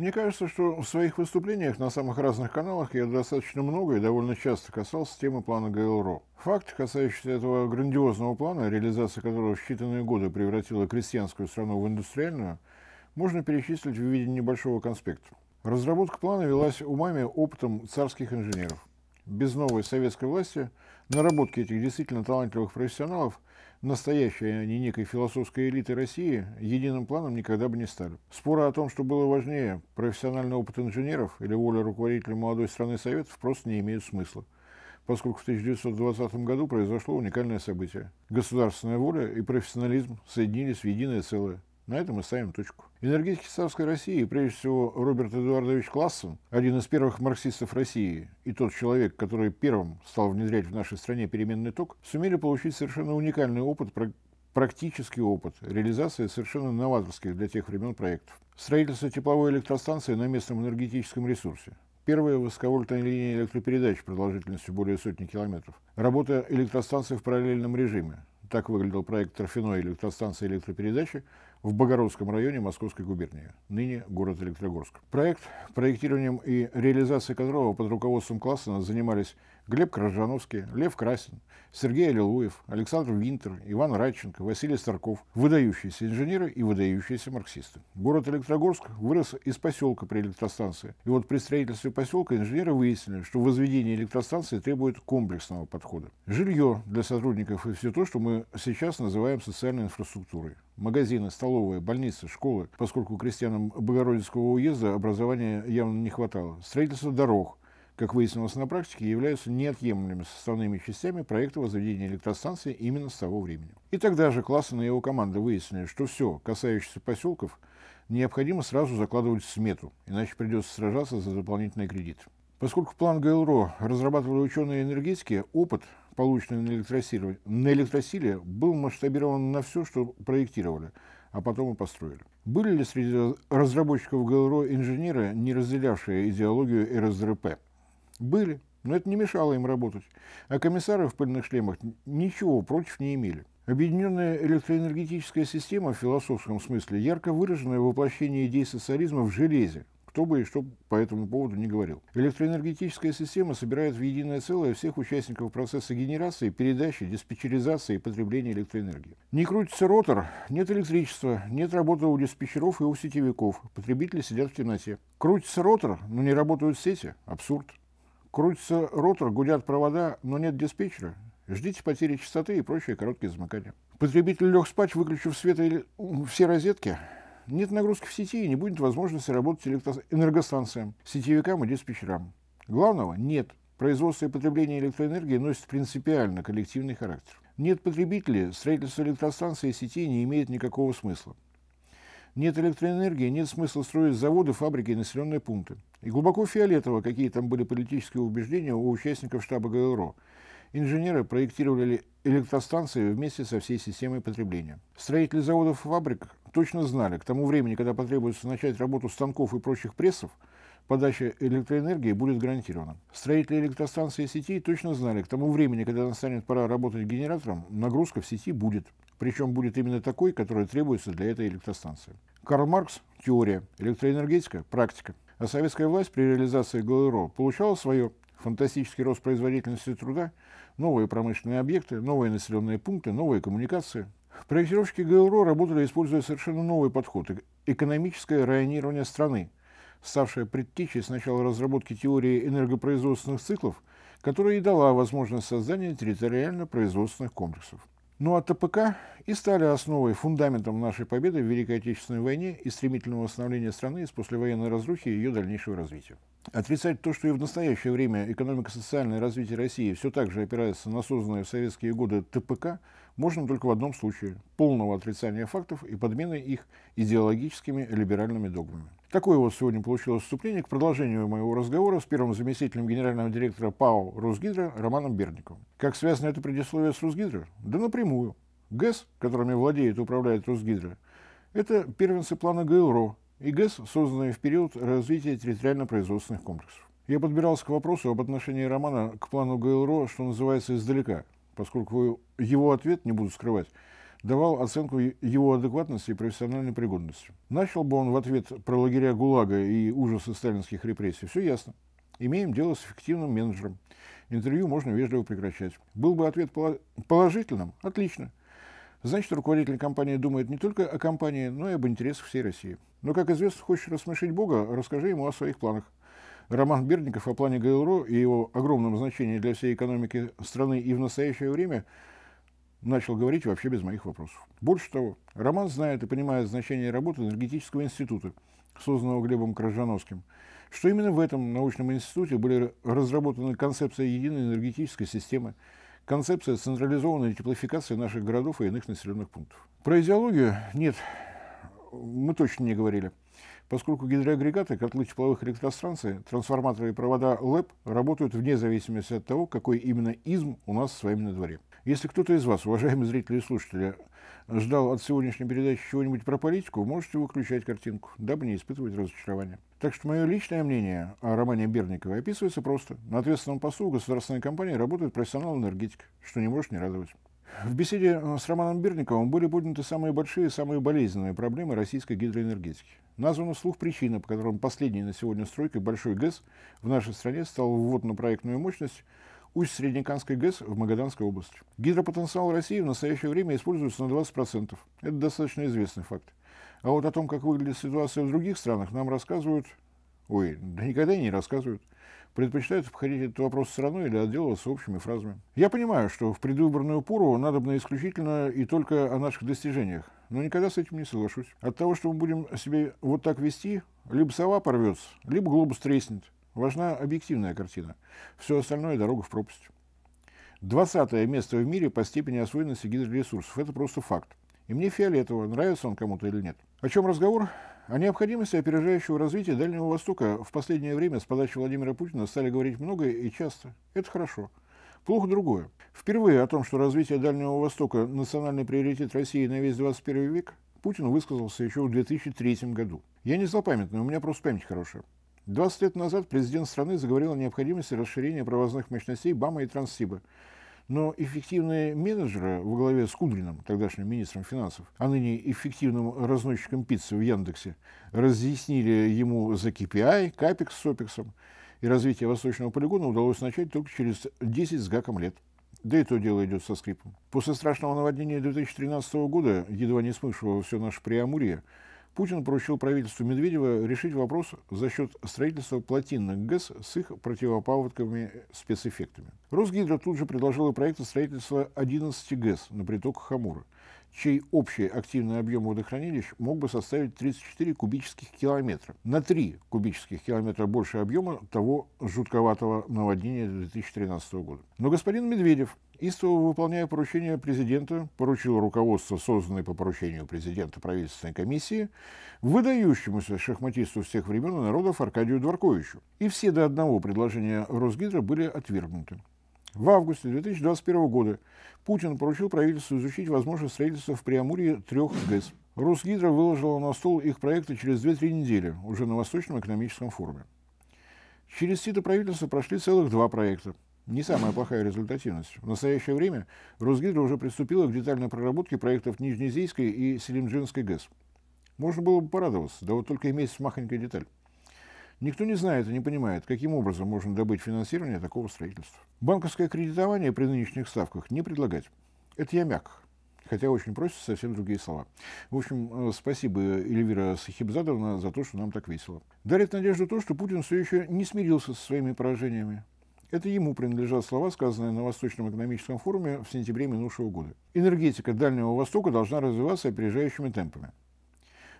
Мне кажется, что в своих выступлениях на самых разных каналах я достаточно много и довольно часто касался темы плана ГЛРО. Факт, касающийся этого грандиозного плана, реализация которого в считанные годы превратила крестьянскую страну в индустриальную, можно перечислить в виде небольшого конспекта. Разработка плана велась умами опытом царских инженеров. Без новой советской власти наработки этих действительно талантливых профессионалов настоящие, а не некой философской элиты России, единым планом никогда бы не стали. Споры о том, что было важнее, профессиональный опыт инженеров или воля руководителя молодой страны Советов, просто не имеют смысла поскольку в 1920 году произошло уникальное событие. Государственная воля и профессионализм соединились в единое целое. На этом мы ставим точку. Энергетики царской России, прежде всего Роберт Эдуардович Классен, один из первых марксистов России и тот человек, который первым стал внедрять в нашей стране переменный ток, сумели получить совершенно уникальный опыт практический опыт реализации совершенно новаторских для тех времен проектов. Строительство тепловой электростанции на местном энергетическом ресурсе. Первая высоковольтная линия электропередач продолжительностью более сотни километров. Работа электростанции в параллельном режиме. Так выглядел проект торфяной электростанции электропередачи, в Богородском районе Московской губернии, ныне город Электрогорск. Проект, проектированием и реализацией которого под руководством Классена занимались Глеб Крыжановский, Лев Красин, Сергей Аллилуев, Александр Винтер, Иван Радченко, Василий Старков – выдающиеся инженеры и выдающиеся марксисты. Город Электрогорск вырос из поселка при электростанции. И вот при строительстве поселка инженеры выяснили, что возведение электростанции требует комплексного подхода. Жилье для сотрудников и все то, что мы сейчас называем социальной инфраструктурой магазины, столовые, больницы, школы, поскольку крестьянам Богородицкого уезда образования явно не хватало, строительство дорог, как выяснилось на практике, являются неотъемлемыми составными частями проекта возведения электростанции именно с того времени. И тогда же классные его команды выяснили, что все, касающееся поселков, необходимо сразу закладывать в смету, иначе придется сражаться за дополнительный кредит. Поскольку план ГЛРО разрабатывали ученые энергетики, опыт, полученный на электросиле, на электросиле, был масштабирован на все, что проектировали, а потом и построили. Были ли среди разработчиков ГЛРО инженеры, не разделявшие идеологию РСДРП? Были, но это не мешало им работать, а комиссары в пыльных шлемах ничего против не имели. Объединенная электроэнергетическая система в философском смысле ярко выраженное воплощение идей социализма в железе, кто бы и что по этому поводу не говорил. Электроэнергетическая система собирает в единое целое всех участников процесса генерации, передачи, диспетчеризации и потребления электроэнергии. Не крутится ротор, нет электричества, нет работы у диспетчеров и у сетевиков, потребители сидят в темноте. Крутится ротор, но не работают сети – абсурд. Крутится ротор, гудят провода, но нет диспетчера. Ждите потери частоты и прочие короткие замыкания. Потребитель лег спать, выключив свет или все розетки. Нет нагрузки в сети и не будет возможности работать электро... энергостанциям, сетевикам и диспетчерам. Главного нет. Производство и потребление электроэнергии носит принципиально коллективный характер. Нет потребителей, строительство электростанций и сетей не имеет никакого смысла. Нет электроэнергии, нет смысла строить заводы, фабрики и населенные пункты. И глубоко фиолетово, какие там были политические убеждения у участников штаба ГРО. Инженеры проектировали электростанции вместе со всей системой потребления. Строители заводов и фабрик точно знали, к тому времени, когда потребуется начать работу станков и прочих прессов, подача электроэнергии будет гарантирована. Строители электростанции и сетей точно знали, к тому времени, когда настанет пора работать генератором, нагрузка в сети будет. Причем будет именно такой, которая требуется для этой электростанции. Карл Маркс – теория, электроэнергетика – практика а советская власть при реализации ГЛРО получала свое фантастический рост производительности труда, новые промышленные объекты, новые населенные пункты, новые коммуникации. Проектировщики ГЛРО работали, используя совершенно новый подход – экономическое районирование страны, ставшее предтечей сначала разработки теории энергопроизводственных циклов, которая и дала возможность создания территориально-производственных комплексов. Ну а ТПК и стали основой, фундаментом нашей победы в Великой Отечественной войне и стремительного восстановления страны из послевоенной разрухи и ее дальнейшего развития. Отрицать то, что и в настоящее время экономико-социальное развитие России все так же опирается на созданное в советские годы ТПК – можно только в одном случае – полного отрицания фактов и подмены их идеологическими либеральными догмами. Такое вот сегодня получилось вступление к продолжению моего разговора с первым заместителем генерального директора ПАО «Росгидро» Романом Берниковым. Как связано это предисловие с «Росгидро»? Да напрямую. ГЭС, которыми владеет и управляет «Росгидро», это первенцы плана ГЛРО и ГЭС, созданные в период развития территориально-производственных комплексов. Я подбирался к вопросу об отношении Романа к плану ГЛРО, что называется, издалека – поскольку его ответ, не буду скрывать, давал оценку его адекватности и профессиональной пригодности. Начал бы он в ответ про лагеря ГУЛАГа и ужасы сталинских репрессий. Все ясно. Имеем дело с эффективным менеджером. Интервью можно вежливо прекращать. Был бы ответ положительным? Отлично. Значит, руководитель компании думает не только о компании, но и об интересах всей России. Но, как известно, хочешь рассмешить Бога, расскажи ему о своих планах. Роман Берников о плане ГЛРУ и его огромном значении для всей экономики страны и в настоящее время начал говорить вообще без моих вопросов. Больше того, Роман знает и понимает значение работы энергетического института, созданного Глебом Крыжановским, что именно в этом научном институте были разработаны концепция единой энергетической системы, концепция централизованной теплофикации наших городов и иных населенных пунктов. Про идеологию нет, мы точно не говорили поскольку гидроагрегаты, котлы тепловых электростанций, трансформаторы и провода ЛЭП работают вне зависимости от того, какой именно изм у нас с вами на дворе. Если кто-то из вас, уважаемые зрители и слушатели, ждал от сегодняшней передачи чего-нибудь про политику, можете выключать картинку, дабы не испытывать разочарования. Так что мое личное мнение о романе Берниковой описывается просто. На ответственном посту государственной компании работает профессионал-энергетик, что не может не радовать. В беседе с Романом Берниковым были подняты самые большие и самые болезненные проблемы российской гидроэнергетики. Названа вслух причина, по которым последней на сегодня стройкой Большой ГЭС в нашей стране стал ввод на проектную мощность Усть-Среднеканской ГЭС в Магаданской области. Гидропотенциал России в настоящее время используется на 20%. Это достаточно известный факт. А вот о том, как выглядит ситуация в других странах, нам рассказывают... Ой, да никогда и не рассказывают предпочитают обходить этот вопрос стороной или отделываться общими фразами. Я понимаю, что в предвыборную пору надобно исключительно и только о наших достижениях, но никогда с этим не соглашусь. От того, что мы будем себе вот так вести, либо сова порвется, либо глобус треснет. Важна объективная картина. Все остальное – дорога в пропасть. Двадцатое место в мире по степени освоенности гидроресурсов. Это просто факт. И мне фиолетово, нравится он кому-то или нет. О чем разговор? О необходимости опережающего развития Дальнего Востока в последнее время с подачи Владимира Путина стали говорить много и часто. Это хорошо. Плохо другое. Впервые о том, что развитие Дальнего Востока – национальный приоритет России на весь 21 век, Путин высказался еще в 2003 году. Я не злопамятный, у меня просто память хорошая. 20 лет назад президент страны заговорил о необходимости расширения провозных мощностей БАМа и Транссиба, но эффективные менеджеры во главе с Кудриным, тогдашним министром финансов, а ныне эффективным разносчиком пиццы в Яндексе, разъяснили ему за KPI, капекс с опексом, и развитие восточного полигона удалось начать только через 10 с гаком лет. Да и то дело идет со скрипом. После страшного наводнения 2013 года, едва не смывшего все наше Преамурье, Путин поручил правительству Медведева решить вопрос за счет строительства плотинных ГЭС с их противопаводковыми спецэффектами. Росгидро тут же предложило проект строительства 11 ГЭС на притоках Амура, чей общий активный объем водохранилищ мог бы составить 34 кубических километра, на 3 кубических километра больше объема того жутковатого наводнения 2013 года. Но господин Медведев ИСТО, выполняя поручение президента, поручил руководство, созданное по поручению президента правительственной комиссии, выдающемуся шахматисту всех времен и народов Аркадию Дворковичу. И все до одного предложения Росгидро были отвергнуты. В августе 2021 года Путин поручил правительству изучить возможность строительства в Преамурье трех ГЭС. Росгидро выложила на стол их проекты через 2-3 недели, уже на Восточном экономическом форуме. Через сито правительства прошли целых два проекта. Не самая плохая результативность. В настоящее время Росгидро уже приступила к детальной проработке проектов Нижнезийской и Селимджинской ГЭС. Можно было бы порадоваться, да вот только имеется махонькая деталь. Никто не знает и не понимает, каким образом можно добыть финансирование такого строительства. Банковское кредитование при нынешних ставках не предлагать. Это я мягко. Хотя очень просятся совсем другие слова. В общем, э, спасибо Эльвира Сахибзадовна за то, что нам так весело. Дарит надежду то, что Путин все еще не смирился со своими поражениями. Это ему принадлежат слова, сказанные на Восточном экономическом форуме в сентябре минувшего года. Энергетика Дальнего Востока должна развиваться опережающими темпами.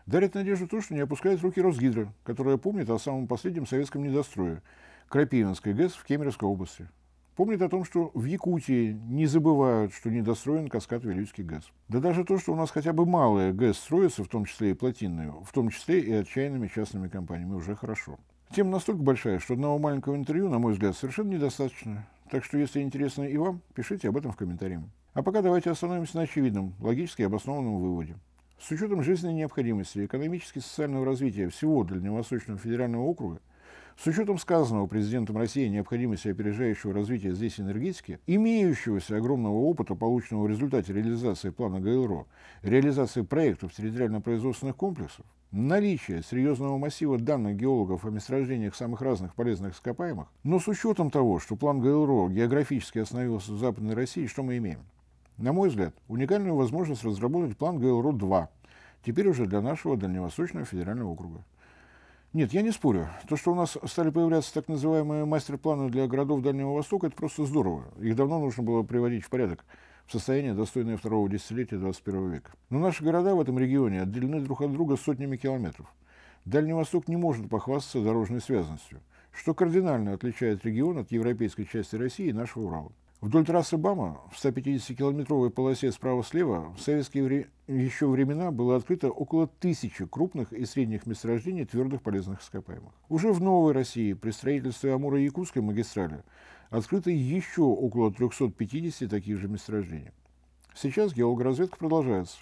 Дарит надежду то, что не опускает руки Росгидро, которая помнит о самом последнем советском недострое – Крапивинской ГЭС в Кемеровской области. Помнит о том, что в Якутии не забывают, что недостроен каскад Вилюйский ГЭС. Да даже то, что у нас хотя бы малая ГЭС строится, в том числе и плотинная, в том числе и отчаянными частными компаниями, уже хорошо. Тема настолько большая, что одного маленького интервью, на мой взгляд, совершенно недостаточно. Так что, если интересно и вам, пишите об этом в комментариях. А пока давайте остановимся на очевидном, логически обоснованном выводе. С учетом жизненной необходимости экономически и социального развития всего Дальневосточного федерального округа, с учетом сказанного президентом России необходимости опережающего развития здесь энергетики, имеющегося огромного опыта, полученного в результате реализации плана ГЛРО, реализации проектов территориально-производственных комплексов, наличие серьезного массива данных геологов о месторождениях самых разных полезных ископаемых, но с учетом того, что план ГЛРО географически остановился в Западной России, что мы имеем? На мой взгляд, уникальную возможность разработать план ГЛРО-2, теперь уже для нашего Дальневосточного федерального округа. Нет, я не спорю. То, что у нас стали появляться так называемые мастер-планы для городов Дальнего Востока, это просто здорово. Их давно нужно было приводить в порядок состояние, достойное второго десятилетия 21 века. Но наши города в этом регионе отделены друг от друга сотнями километров. Дальний Восток не может похвастаться дорожной связанностью, что кардинально отличает регион от европейской части России и нашего Урала. Вдоль трассы БАМа в 150-километровой полосе справа-слева в советские вре... еще времена было открыто около тысячи крупных и средних месторождений твердых полезных ископаемых. Уже в Новой России при строительстве Амура-Якутской магистрали Открыто еще около 350 таких же месторождений. Сейчас геологоразведка продолжается,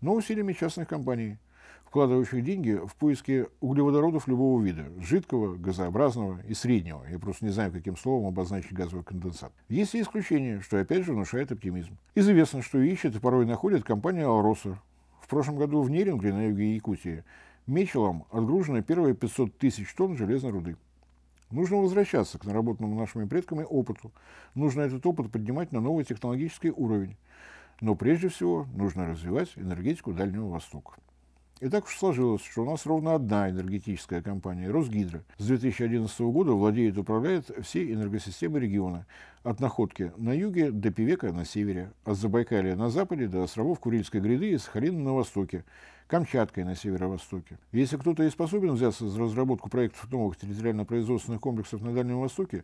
но усилиями частных компаний, вкладывающих деньги в поиски углеводородов любого вида – жидкого, газообразного и среднего. Я просто не знаю, каким словом обозначить газовый конденсат. Есть и исключения, что опять же внушает оптимизм. Известно, что ищет и порой находит компания «Алроса». В прошлом году в Нерингре на юге Якутии мечелом отгружено первые 500 тысяч тонн железной руды. Нужно возвращаться к наработанному нашими предками опыту. Нужно этот опыт поднимать на новый технологический уровень. Но прежде всего нужно развивать энергетику Дальнего Востока. И так уж сложилось, что у нас ровно одна энергетическая компания – Росгидро. С 2011 года владеет и управляет всей энергосистемой региона. От находки на юге до Певека на севере, от Забайкалия на западе до островов Курильской гряды и Сахалина на востоке – Камчаткой на северо-востоке. Если кто-то и способен взяться за разработку проектов новых территориально-производственных комплексов на Дальнем Востоке,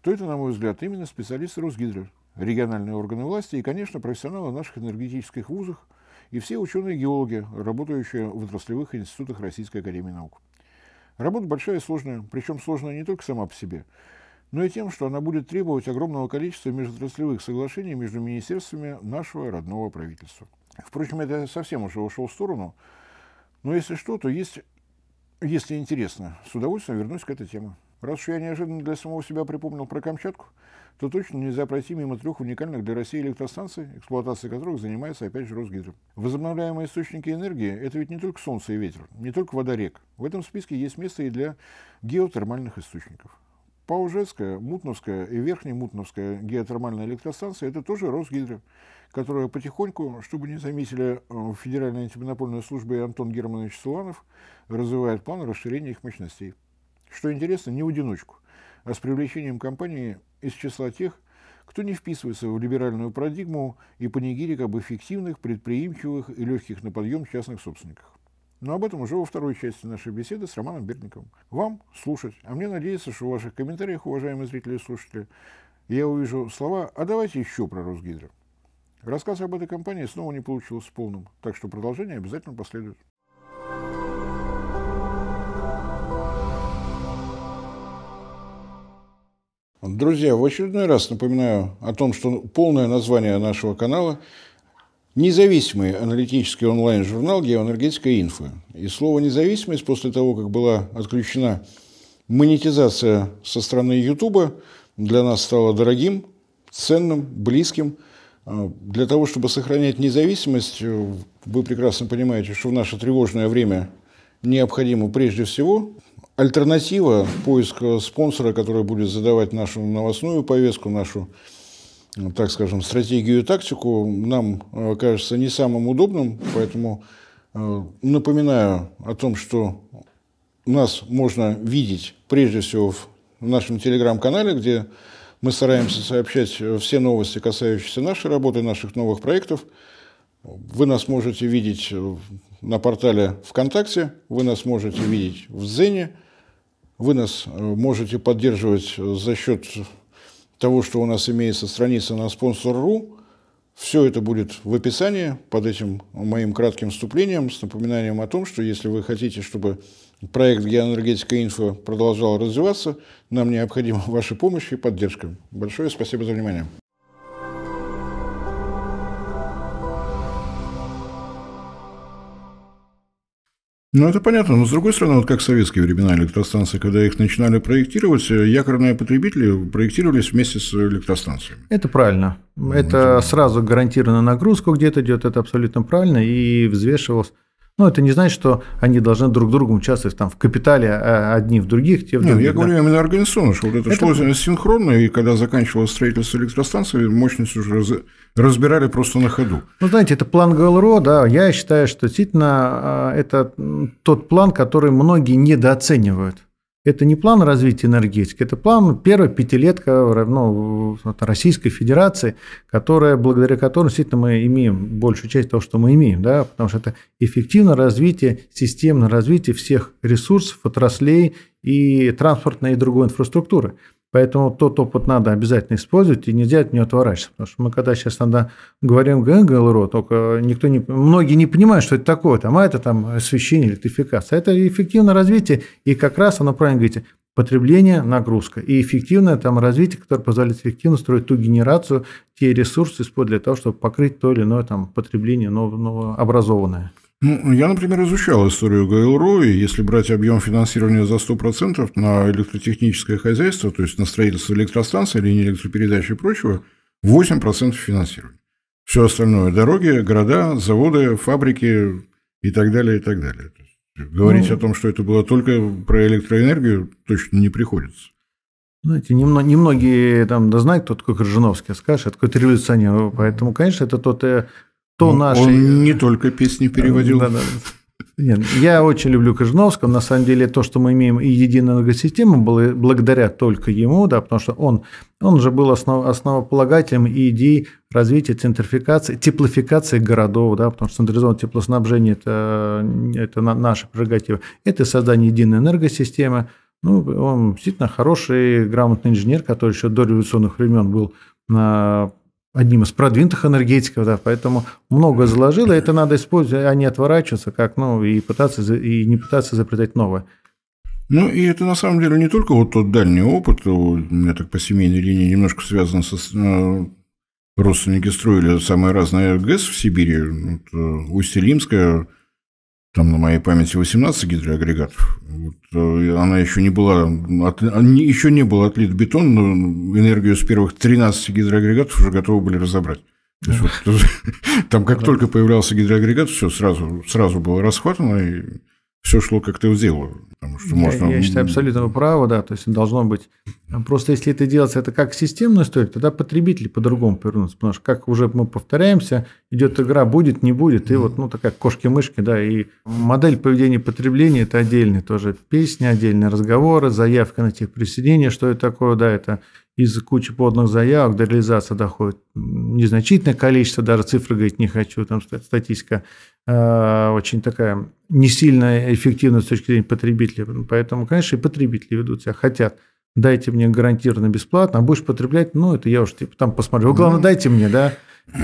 то это, на мой взгляд, именно специалисты Росгидро, региональные органы власти и, конечно, профессионалы наших энергетических вузов и все ученые-геологи, работающие в отраслевых институтах Российской Академии Наук. Работа большая и сложная, причем сложная не только сама по себе, но и тем, что она будет требовать огромного количества межотраслевых соглашений между министерствами нашего родного правительства. Впрочем, это совсем уже ушел в сторону. Но если что, то есть, если интересно, с удовольствием вернусь к этой теме. Раз уж я неожиданно для самого себя припомнил про Камчатку, то точно нельзя пройти мимо трех уникальных для России электростанций, эксплуатацией которых занимается опять же Росгидро. Возобновляемые источники энергии – это ведь не только солнце и ветер, не только вода рек. В этом списке есть место и для геотермальных источников. Паужецкая, Мутновская и Верхнемутновская геотермальная электростанция – это тоже Росгидро которая потихоньку, чтобы не заметили э, Федеральная антимонопольная служба и Антон Германович Суланов, развивает план расширения их мощностей. Что интересно, не в одиночку, а с привлечением компании из числа тех, кто не вписывается в либеральную парадигму и панигирик об эффективных, предприимчивых и легких на подъем частных собственниках. Но об этом уже во второй части нашей беседы с Романом Бердниковым. Вам слушать, а мне надеяться, что в ваших комментариях, уважаемые зрители и слушатели, я увижу слова «А давайте еще про Росгидро». Рассказ об этой компании снова не получился полным, так что продолжение обязательно последует. Друзья, в очередной раз напоминаю о том, что полное название нашего канала Независимый аналитический онлайн-журнал «Геоэнергетика инфо». И слово «независимость» после того, как была отключена монетизация со стороны Ютуба, для нас стало дорогим, ценным, близким – а, для того, чтобы сохранять независимость, э, вы прекрасно понимаете, что в наше тревожное время необходимо прежде всего альтернатива, поиска спонсора, который будет задавать нашу новостную повестку, нашу, э, так скажем, стратегию и тактику, нам э, кажется не самым удобным. Поэтому напоминаю о том, что нас можно видеть прежде всего в нашем телеграм-канале, где мы стараемся сообщать э, все новости, касающиеся нашей работы, наших новых проектов. Вы нас можете видеть э, на портале ВКонтакте, вы нас можете видеть в Дзене, вы нас э, можете поддерживать за счет того, что у нас имеется страница на спонсор.ру, все это будет в описании под этим моим кратким вступлением с напоминанием о том, что если вы хотите, чтобы проект «Геоэнергетика инфо» продолжал развиваться, нам необходима ваша помощь и поддержка. Большое спасибо за внимание. Ну, это понятно, но с другой стороны, вот как в советские времена электростанции, когда их начинали проектировать, якорные потребители проектировались вместе с электростанциями. Это правильно. Ну, это, это сразу гарантированная нагрузка где-то идет, это абсолютно правильно, и взвешивалось но ну, это не значит, что они должны друг другу участвовать там в капитале э, одни в других, те в ну, других. Нет, я да. говорю именно организационно, что вот это, это шло синхронно, и когда заканчивалось строительство электростанции, мощность уже разбирали просто на ходу. Ну, знаете, это план ГЛРО, да, я считаю, что действительно э, это тот план, который многие недооценивают. Это не план развития энергетики, это план первой пятилетка ну, Российской Федерации, которая, благодаря которой действительно мы имеем большую часть того, что мы имеем, да, потому что это эффективное развитие, системное развитие всех ресурсов, отраслей и транспортной и другой инфраструктуры. Поэтому тот опыт надо обязательно использовать и нельзя от него отворачиваться. Потому что мы когда сейчас иногда говорим ГНГЛРО, только никто не, многие не понимают, что это такое. Там, а это там освещение, электрификация. Это эффективное развитие. И как раз оно правильно говорите, потребление, нагрузка. И эффективное там развитие, которое позволяет эффективно строить ту генерацию, те ресурсы использовать для того, чтобы покрыть то или иное там, потребление новообразованное. Ну, я, например, изучал историю ГЛРУ, и если брать объем финансирования за 100% на электротехническое хозяйство, то есть на строительство электростанций, линии электропередачи и прочего, 8% финансирования. Все остальное – дороги, города, заводы, фабрики и так далее, и так далее. Говорить ну, о том, что это было только про электроэнергию, точно не приходится. Знаете, немногие там да знают, кто такой Крыжиновский, а скажешь, это какой-то революционер. Поэтому, конечно, это тот э, что ну, наши... Он не только песни переводил. Да, да. Нет, я очень люблю Кожановского. На самом деле, то, что мы имеем и единую энергосистему, благодаря только ему, да, потому что он, он же был основ, основополагателем идей развития центрификации, теплификации городов, да, потому что централизованное теплоснабжение это, – это наша прерогатива. Это создание единой энергосистемы. Ну, он действительно хороший, грамотный инженер, который еще до революционных времен был одним из продвинутых энергетиков, да, поэтому много заложило, это надо использовать, а не отворачиваться, как, ну, и пытаться, и не пытаться изобретать новое. Ну, и это на самом деле не только вот тот дальний опыт, у меня так по семейной линии немножко связан со э, родственники строили самые разные ГЭС в Сибири, вот, э, Усть-Илимская, там на моей памяти 18 гидроагрегатов. Вот, э, она еще не была, от, а, еще не был отлит бетон, но энергию с первых 13 гидроагрегатов уже готовы были разобрать. То есть, вот, там как только появлялся гидроагрегат, все сразу, сразу было расхватано, и все шло как ты в Потому что я, можно... я считаю абсолютно право, да, то есть должно быть. А просто если это делается, это как системная история, тогда потребители по-другому повернутся, потому что как уже мы повторяемся, идет игра, будет, не будет, и вот, ну, такая кошки-мышки, да, и модель поведения потребления – это отдельный тоже песни, отдельные разговоры, заявка на тех присоединения, что это такое, да, это из кучи подных заявок до реализации доходит незначительное количество, даже цифры говорить не хочу, там статистика э, очень такая не сильно эффективна с точки зрения потребителя. Поэтому, конечно, и потребители ведут себя, хотят дайте мне гарантированно бесплатно, а будешь потреблять, ну, это я уж типа там посмотрю. Вы, главное, ну. дайте мне, да,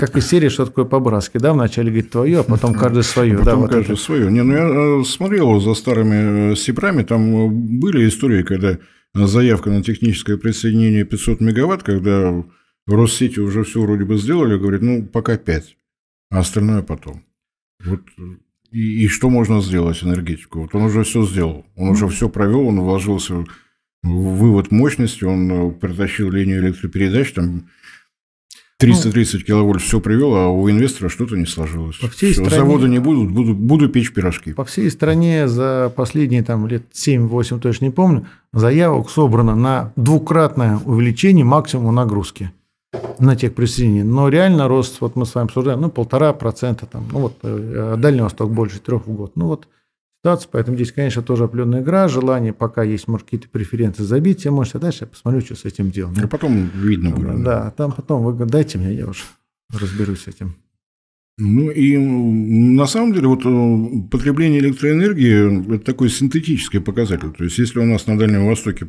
как и серии, что такое по-братски, да, вначале говорит твое, а потом каждый свое. А потом да, вот каждый это. свое. Не, ну, я э, смотрел за старыми э, Сибрами там э, были истории, когда заявка на техническое присоединение 500 мегаватт, когда Россети уже все вроде бы сделали, говорит, ну, пока 5, а остальное потом. Вот и, и что можно сделать энергетику? Вот он уже все сделал, он уже все провел, он вложился в вывод мощности, он э, притащил линию электропередач, там 330 киловольт все привел, а у инвестора что-то не сложилось. По всей все, стране, завода не будут, буду, буду печь пирожки. По всей стране за последние там, лет 7-8, точно не помню, заявок собрано на двукратное увеличение максимума нагрузки на тех присоединений. Но реально рост, вот мы с вами обсуждаем, ну, полтора процента там, ну, вот э, Дальний Восток больше трех в год. Ну, вот ситуацию, поэтому здесь, конечно, тоже определенная игра, желание, пока есть, может, какие-то преференции забить, я, может, а дальше я посмотрю, что с этим делом. А потом видно будет. Да, там потом вы дайте мне, я уже разберусь с этим. Ну и на самом деле вот э, потребление электроэнергии – это такой синтетический показатель. То есть если у нас на Дальнем Востоке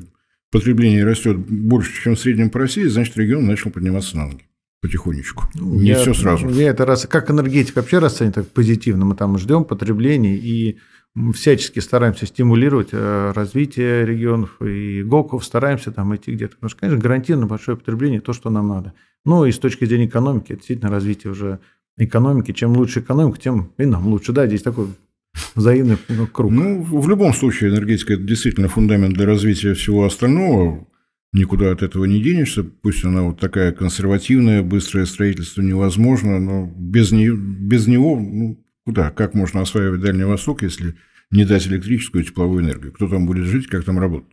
потребление растет больше, чем в среднем по России, значит регион начал подниматься на ноги потихонечку. Ну, не я, все сразу. Ну, я это раз, как энергетика вообще расценит так позитивно. Мы там ждем потребление и всячески стараемся стимулировать э, развитие регионов и ГОКов, стараемся там идти где-то. Потому что, конечно, гарантированно большое потребление – то, что нам надо. Ну и с точки зрения экономики, это действительно развитие уже экономики. Чем лучше экономика, тем и нам лучше. Да, здесь такой взаимный ну, круг. Ну, в любом случае, энергетика – это действительно фундамент для развития всего остального. Никуда от этого не денешься. Пусть она вот такая консервативная, быстрое строительство невозможно, но без, не, без него ну, Куда? Как можно осваивать Дальний Восток, если не дать электрическую и тепловую энергию? Кто там будет жить, как там работать?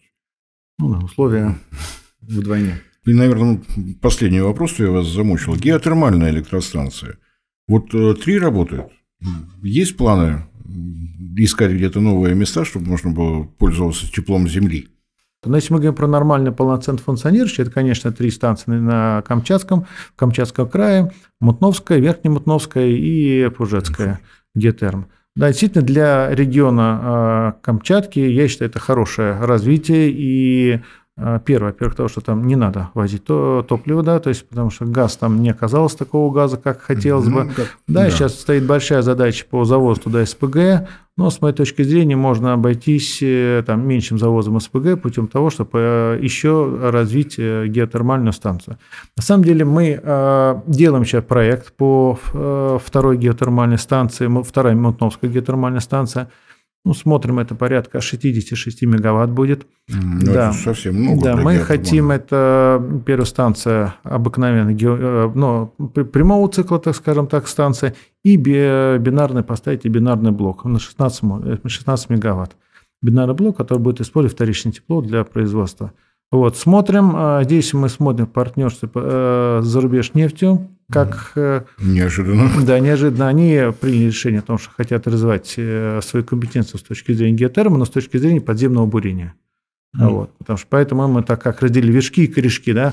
Ну да, условия вдвойне. И, наверное, последний вопрос, что я вас замучил. Геотермальная электростанция. Вот э, три работают. Есть планы искать где-то новые места, чтобы можно было пользоваться теплом Земли? Но ну, если мы говорим про нормальный полноценно функционирующий, это, конечно, три станции на Камчатском, Камчатском крае, Мутновская, Верхнемутновская и Пужецкая геотерм. Да, действительно, для региона э, Камчатки, я считаю, это хорошее развитие, и Э, первое, во-первых, того, что там не надо возить то топливо, да, то есть потому что газ там не оказалось такого газа, как хотелось ну, бы. Как, да, да, сейчас стоит большая задача по завозу туда СПГ, но с моей точки зрения можно обойтись э, там меньшим завозом СПГ путем того, чтобы э, еще развить геотермальную станцию. На самом деле мы делаем сейчас проект по второй геотермальной станции, вторая Монтновская геотермальная станция – ну, смотрим, это порядка 66 мегаватт будет. Ну, да. Это совсем много. Да, мы хотим, это первая станция обыкновенная, э, ну, прямого цикла, так скажем так, станция, и бинарный, поставить и бинарный блок на 16, 16 э, мегаватт. Бинарный блок, который будет использовать вторичное тепло для производства. Вот, смотрим, а, здесь мы смотрим партнерство э, с зарубеж нефтью, как... Э, неожиданно. Да, неожиданно. Они приняли решение о том, что хотят развивать э, свою компетенцию с точки зрения геотерма, но с точки зрения подземного бурения. Mm. Вот, потому что поэтому мы так как разделили вершки и корешки, да,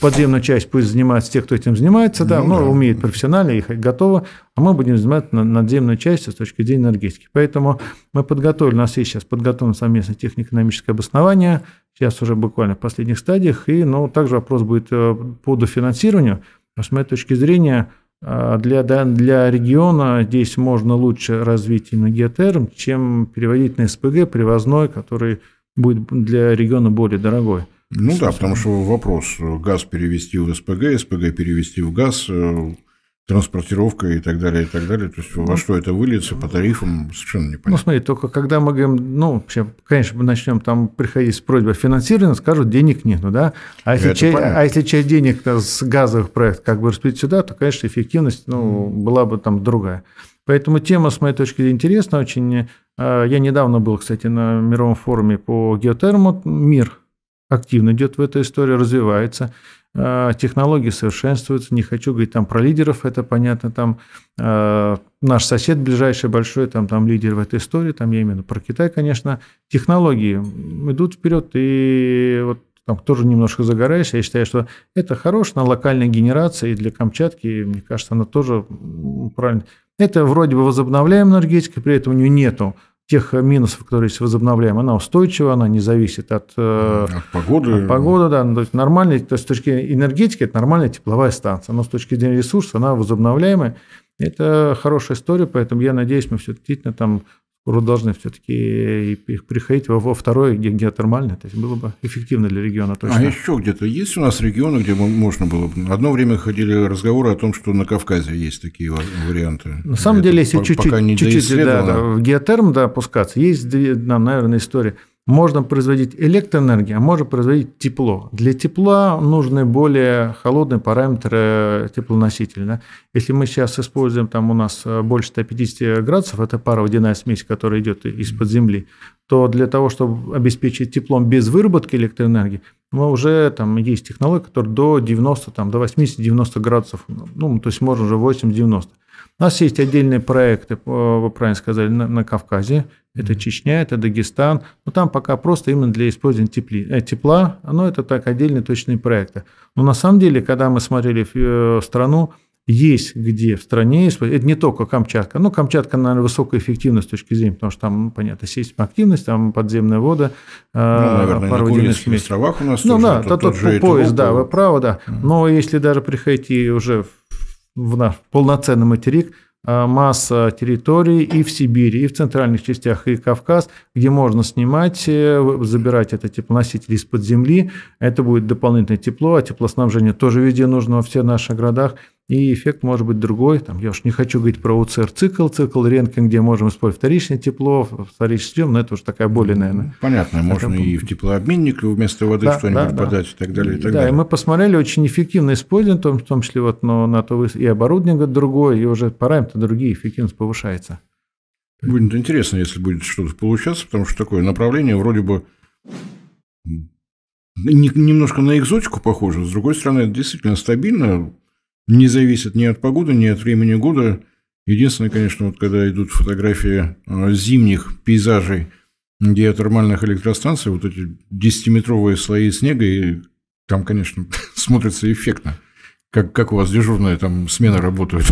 подземную часть пусть занимаются те, кто этим занимается, да, mm, но умеет профессионально, их готовы, а мы будем заниматься надземную часть с точки зрения энергетики. Поэтому мы подготовили, у нас есть сейчас подготовлено совместное технико-экономическое обоснование, сейчас уже буквально в последних стадиях, и, ну, также вопрос будет э, по дофинансированию, с моей точки зрения, э, для, для региона здесь можно лучше развить именно геотерм, чем переводить на СПГ привозной, который будет для региона более дорогой. Ну да, потому что вопрос, э, газ перевести в СПГ, СПГ перевести в газ, э, транспортировка и так далее, и так далее. То есть, во ну. что это выльется по тарифам, совершенно непонятно. Ну, смотри, только когда мы говорим, ну, вообще, конечно, мы начнем там приходить с просьбой финансирования, скажут, денег нет, ну да. А если, часть, а если часть денег с газовых проектов как бы распределить сюда, то, конечно, эффективность ну, была бы там другая. Поэтому тема, с моей точки зрения, интересна очень. А, я недавно был, кстати, на мировом форуме по геотерму «Мир», активно идет в эту историю, развивается. А, технологии совершенствуются, не хочу говорить там про лидеров, это понятно, там а, наш сосед ближайший большой, там, там лидер в этой истории, там я именно про Китай, конечно, технологии идут вперед, и вот там тоже немножко загораешь, я считаю, что это хорош на локальной генерации, и для Камчатки, мне кажется, она тоже правильно. Это вроде бы возобновляемая энергетика, при этом у нее нету тех минусов, которые есть возобновляем, она устойчива, она не зависит от, э, от погоды. От погоды да. Ну, то есть нормальная, то есть с точки энергетики это нормальная тепловая станция, но с точки зрения ресурса она возобновляемая. Это хорошая история, поэтому я надеюсь, мы все-таки действительно там Руд должны все-таки приходить во, во второе ге- геотермальное, то есть было бы эффективно для региона точно. А еще где-то есть у нас регионы, где можно было бы? Одно время ходили разговоры о том, что на Кавказе есть такие варианты. На самом деле, если чуть-чуть, чуть-чуть да, да, в геотерм да, опускаться, есть, наверное, история – можно производить электроэнергию, а можно производить тепло. Для тепла нужны более холодные параметры теплоносителя. Да? Если мы сейчас используем, там у нас э, больше 150 градусов, это пароводяная смесь, которая идет из-под земли, то для того, чтобы обеспечить теплом без выработки электроэнергии, мы уже там есть технологии, которые до 90, там, до 80-90 градусов, ну, ну, то есть можно уже 8-90. У нас есть отдельные проекты, э, вы правильно сказали, на, на Кавказе. Это Чечня, это Дагестан. Но там пока просто именно для использования тепли, э, тепла. Но это так отдельные точные проекты. Но на самом деле, когда мы смотрели э, страну, есть где в стране использовать. Это не только Камчатка. Ну, Камчатка, наверное, высокая эффективность с точки зрения, потому что там, ну, понятно, сейсмоактивность, активность, там подземная вода. Ну, наверное, на Курильских островах у нас ну, тоже. Ну, да, тот, тот, тот же поезд, да, вы правы, да. Mm. Но если даже приходить уже в в наш полноценный материк а, масса территорий и в Сибири, и в центральных частях, и Кавказ, где можно снимать, э, забирать это теплоноситель из-под земли. Это будет дополнительное тепло, а теплоснабжение тоже везде нужно во всех наших городах. И эффект может быть другой. Там, я уж не хочу говорить про УЦР-цикл, цикл Рентген, где можем использовать вторичное тепло, вторичный съем, но это уже такая более, наверное. Понятно, это можно и в теплообменник, вместо воды да, что-нибудь да, подать да. и так далее. И так да, далее. и мы посмотрели, очень эффективно использование, в том, в том числе вот, но на то и оборудование другое, и уже параметры другие, эффективность повышается. Будет интересно, если будет что-то получаться, потому что такое направление вроде бы немножко на экзотику похоже, с другой стороны, это действительно стабильно, не зависит ни от погоды, ни от времени года. Единственное, конечно, вот когда идут фотографии а, зимних пейзажей геотермальных электростанций, вот эти 10-метровые слои снега, и там, конечно, смотрится эффектно. Как, как у вас дежурная там смена работает?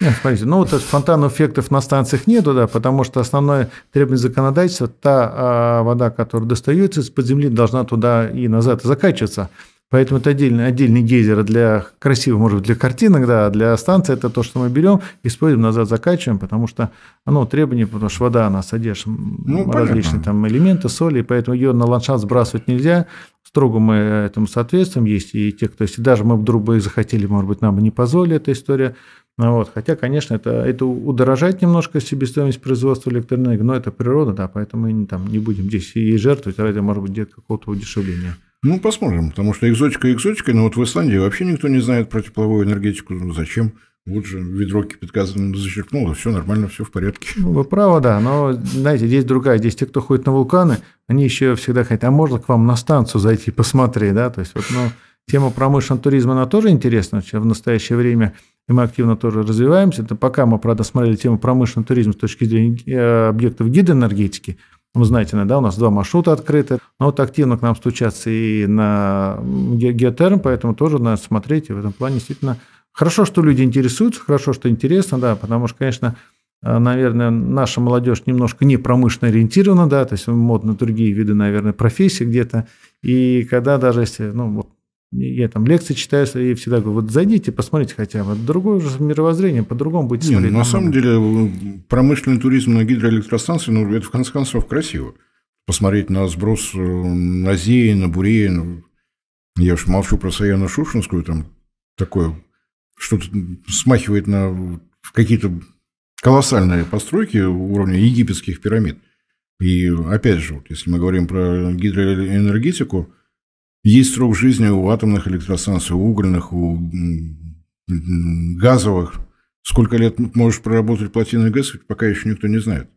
Нет, смотрите, ну вот фонтан эффектов на станциях нету, да, потому что основное требование законодательства, та а, вода, которая достается из-под земли, должна туда и назад закачиваться. Поэтому это отдельный, отдельный гейзер для красивых, может быть, для картинок, да, а для станции это то, что мы берем, используем, назад закачиваем, потому что оно требование, потому что вода, она содержит ну, различные там элементы, соли, поэтому ее на ландшафт сбрасывать нельзя. Строго мы этому соответствуем. Есть и те, кто, если даже мы вдруг бы захотели, может быть, нам бы не позволили эта история. Ну, вот. Хотя, конечно, это, это удорожает немножко себестоимость производства электроэнергии, но это природа, да, поэтому мы не, там, не будем здесь и жертвовать ради, может быть, где-то какого-то удешевления. Ну, посмотрим, потому что экзотика экзотикой, но вот в Исландии вообще никто не знает про тепловую энергетику. Ну, зачем? Вот же ведро кипятка зачерпнуло, все нормально, все в порядке. Ну, вы правы, да, но, знаете, здесь другая. Здесь те, кто ходит на вулканы, они еще всегда хотят, а можно к вам на станцию зайти посмотреть, да? То есть, вот, ну, тема промышленного туризма, она тоже интересна. В настоящее время и мы активно тоже развиваемся. Это пока мы, правда, смотрели тему промышленного туризма с точки зрения э, объектов гидроэнергетики, вы знаете, да, у нас два маршрута открыты, но вот активно к нам стучатся и на геотерм, поэтому тоже надо смотреть, и в этом плане действительно хорошо, что люди интересуются, хорошо, что интересно, да, потому что, конечно, э, наверное, наша молодежь немножко не промышленно ориентирована, да, то есть модно другие виды, наверное, профессий где-то, и когда даже если, ну, вот я там лекции читаю, и всегда говорю, вот зайдите, посмотрите хотя бы. Другое же мировоззрение, по-другому будете Не, ну, смотреть. Ну, на самом деле, э, промышленный туризм на гидроэлектростанции, ну, это в конце концов красиво. Посмотреть на сброс э, на Зее, на Бурее. Ну, я уж молчу про Саяну Шушинскую, там такое, что-то смахивает на какие-то колоссальные постройки уровня египетских пирамид. И опять же, вот, если мы говорим про гидроэнергетику – есть срок жизни у атомных электростанций, у угольных, у газовых. Сколько лет можешь проработать плотинный газ, пока еще никто не знает.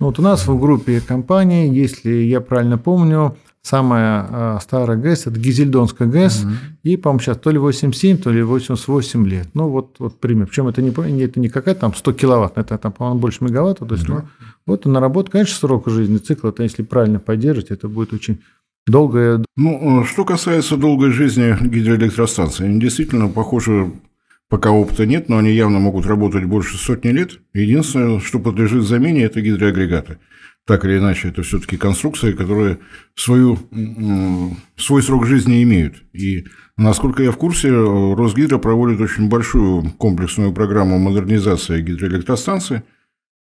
Ну, вот у нас в группе компаний, если я правильно помню, самая а, старая ГЭС – это Гизельдонская ГЭС, угу. и, по-моему, сейчас то ли 87, то ли 88 лет. Ну, вот, вот пример. Причем это не, это не какая-то там 100 киловатт, это там, по-моему, больше мегаватт. То есть, да. ну, вот наработка, конечно, срока жизни цикла, то если правильно поддерживать, это будет очень долгая... Ну, э, что касается долгой жизни гидроэлектростанций, они действительно, похоже, пока опыта нет, но они явно могут работать больше сотни лет. Единственное, что подлежит замене, это гидроагрегаты. Так или иначе, это все-таки конструкции, которые свою, свой срок жизни имеют. И, насколько я в курсе, Росгидро проводит очень большую комплексную программу модернизации гидроэлектростанций.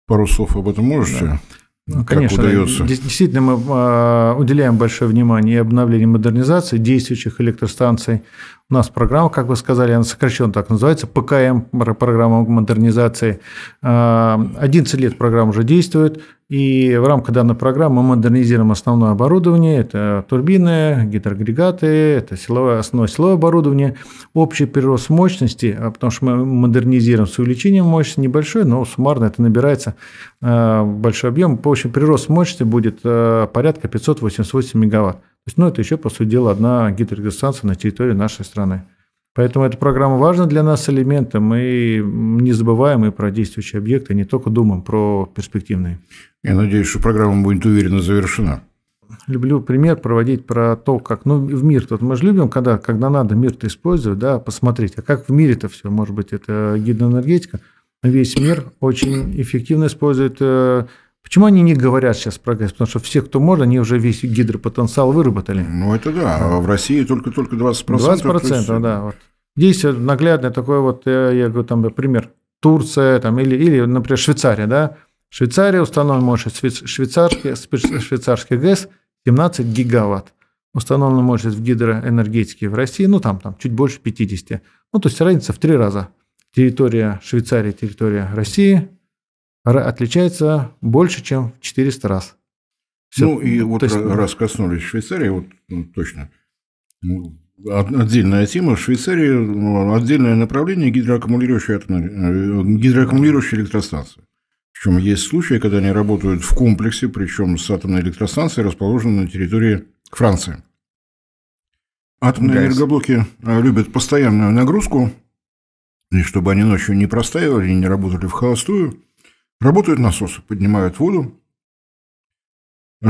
Пару слов об этом можете? Да. Ну, конечно, удается. действительно мы а, уделяем большое внимание и обновлению модернизации действующих электростанций. У нас программа, как вы сказали, она сокращенно так называется, ПКМ, программа модернизации. 11 а, лет программа уже действует, и в рамках данной программы мы модернизируем основное оборудование, это турбины, гидроагрегаты, это силовое, основное силовое оборудование, общий прирост мощности, а, потому что мы модернизируем с увеличением мощности небольшой, но суммарно это набирается а, большой объем. В общем, прирост мощности будет порядка 588 мегаватт. То есть, ну, это еще, по сути дела, одна гидрорегистрация на территории нашей страны. Поэтому эта программа важна для нас элементом. и не забываем и про действующие объекты, не только думаем про перспективные. Я надеюсь, что программа будет уверенно завершена. Люблю пример проводить про то, как ну, в мир. Тут мы же любим, когда, когда надо мир-то использовать, да, посмотреть, а как в мире-то все, может быть, это гидроэнергетика. Весь мир очень эффективно использует э, Почему они не говорят сейчас про газ? Потому что все, кто может, они уже весь гидропотенциал выработали. Ну, это да. А в России только-только 20%. 20%, есть... да. Вот. Здесь наглядно такой вот, я, э, я говорю, там, например, Турция там, или, или, например, Швейцария, да. Швейцария установлена мощность швейцарский, э, швейцарский ГЭС 17 гигаватт. Установлена мощность в гидроэнергетике в России, ну, там, там чуть больше 50. Ну, то есть разница в три раза. Территория Швейцарии, территория России – отличается больше, чем в 400 раз. Все. Ну и вот То есть... раз коснулись Швейцарии, вот ну, точно, ну, отдельная тема. В Швейцарии ну, отдельное направление гидроаккумулирующие, гидроаккумулирующие э, электростанции. Причем есть случаи, когда они работают в комплексе, причем с атомной электростанцией, расположенной на территории Франции. Атомные Газ. энергоблоки э, любят постоянную нагрузку, и чтобы они ночью не простаивали, и не работали в холостую, Работают насосы, поднимают воду.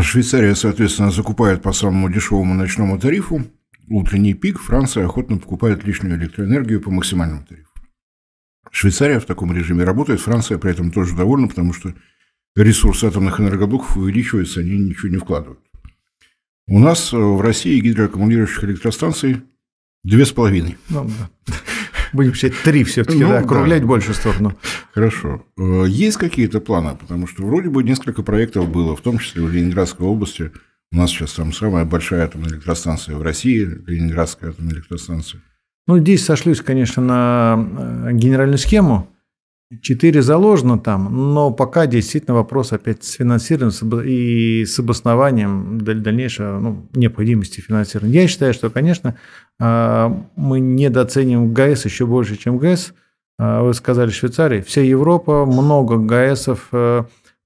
Швейцария, соответственно, закупает по самому дешевому ночному тарифу. Утренний пик Франция охотно покупает лишнюю электроэнергию по максимальному тарифу. Швейцария в таком режиме работает, Франция при этом тоже довольна, потому что ресурс атомных энергоблоков увеличивается, они ничего не вкладывают. У нас э, в России гидроаккумулирующих электростанций две с половиной. Ну да, да. Будем считать три все-таки, ну, да, округлять да. больше сторону. Хорошо. Э, есть какие-то планы? Потому что вроде бы несколько проектов было, в том числе в Ленинградской области. У нас сейчас там самая большая атомная электростанция в России, Ленинградская атомная электростанция. Ну, здесь сошлюсь, конечно, на э, генеральную схему Четыре заложено там, но пока действительно вопрос опять с финансированием и с обоснованием дальнейшего ну, необходимости финансирования. Я считаю, что, конечно, а, мы недооценим ГАЭС еще больше, чем ГЭС. А, вы сказали Швейцария, вся Европа, много ГАЭСов, э,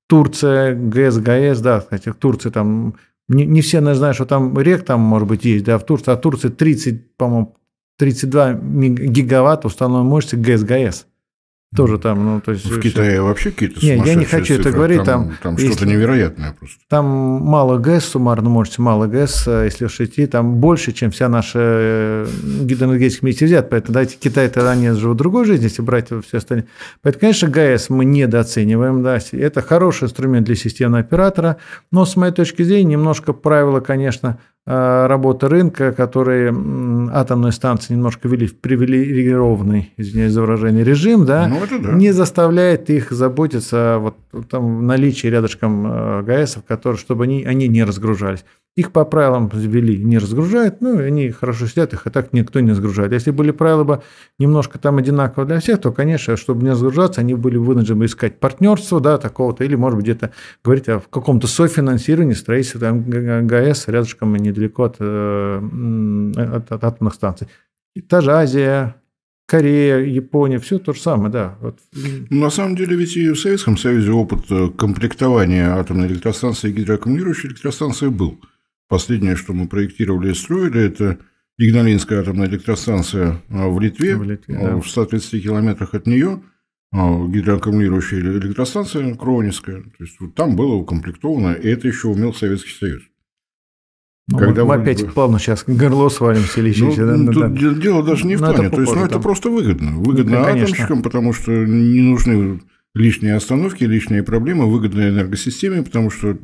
Турция, ГЭС, ГАЭС, да, кстати, в Турции там не, не все наверное, знают, что там рек там, может быть, есть, да, в Турции, а в Турции 30, по-моему, 32 гигаватт установленной мощности ГЭС-ГАЭС. Тоже там, ну, то есть... В Китае вообще какие-то Нет, я не хочу цифры. это говорить, там... Там, там что-то невероятное просто. Там мало ГЭС, суммарно можете, мало ГЭС, э, если уж идти, там больше, чем вся наша э, гидроэнергетика вместе взят, поэтому давайте Китай тогда они живут другой жизни, если брать все остальное. Поэтому, конечно, ГЭС мы недооцениваем, да, это хороший инструмент для системного оператора, но, с моей точки зрения, немножко правила, конечно, Э, работы рынка, которые атомные станции немножко ввели в привилегированный, извиняюсь за выражение, режим, да, ну, да. не заставляет их заботиться вот там наличии рядышком э, ГАЭСов, которые, чтобы они, они не разгружались. Их по правилам ввели, не разгружают, ну, они хорошо сидят, их и так никто не разгружает. Если были правила бы немножко там одинаково для всех, то, конечно, чтобы не разгружаться, они были вынуждены искать партнерство, да, такого-то, или, может быть, где-то говорить о каком-то софинансировании строительства там, ГАЭС рядышком они недалеко от, э, от, от атомных станций. И та же Азия, Корея, Япония, все то же самое, да. Вот. Ну, на самом деле ведь и в Советском Союзе опыт э, комплектования атомной электростанции и гидроаккумулирующей электростанции был. Последнее, что мы проектировали и строили, это Игналинская атомная электростанция а, в Литве, в, Литве, а, да. в 130 километрах от нее, а, гидроаккумулирующая электростанция Кронинская. То есть вот там было укомплектовано, и это еще умел Советский Союз. Ну, когда вот мы выгодно. опять плавно сейчас горло свалимся или еще. Ну, да, тут да, дело даже не ну, в Но плане. То есть, ну, это просто выгодно. Выгодно да, ну, атомщикам, потому что не нужны лишние остановки, лишние проблемы, выгодно энергосистеме, потому что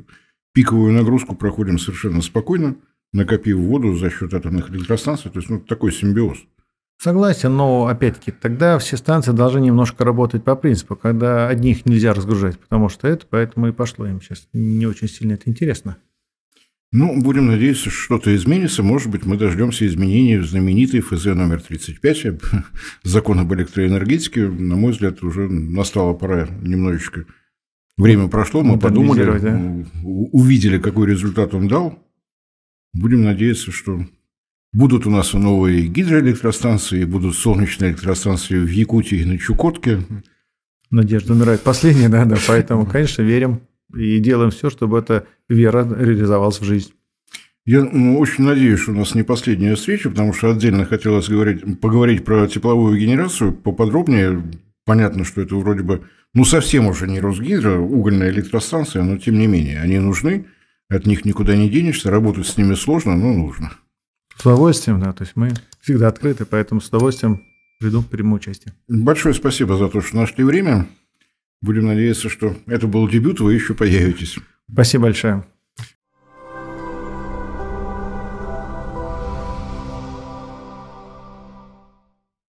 пиковую нагрузку проходим совершенно спокойно, накопив воду за счет атомных электростанций. То есть, ну, такой симбиоз. Согласен, но опять-таки тогда все станции должны немножко работать по принципу, когда одних нельзя разгружать, потому что это, поэтому и пошло им сейчас не очень сильно это интересно. Ну, будем надеяться, что-то изменится. Может быть, мы дождемся изменений в знаменитой ФЗ номер 35, закон об электроэнергетике. На мой взгляд, уже настала пора немножечко. Время прошло, мы подумали, да? увидели, какой результат он дал. Будем надеяться, что будут у нас новые гидроэлектростанции, будут солнечные электростанции в Якутии и на Чукотке. Надежда умирает последняя, да, да, поэтому, конечно, верим и делаем все, чтобы эта вера реализовалась в жизнь. Я ну, очень надеюсь, что у нас не последняя встреча, потому что отдельно хотелось говорить, поговорить про тепловую генерацию поподробнее. Понятно, что это вроде бы, ну, совсем уже не Росгидро, угольная электростанция, но тем не менее, они нужны, от них никуда не денешься, работать с ними сложно, но нужно. С удовольствием, да, то есть мы всегда открыты, поэтому с удовольствием приду, приму участие. Большое спасибо за то, что нашли время. Будем надеяться, что это был дебют, вы еще появитесь. Спасибо большое.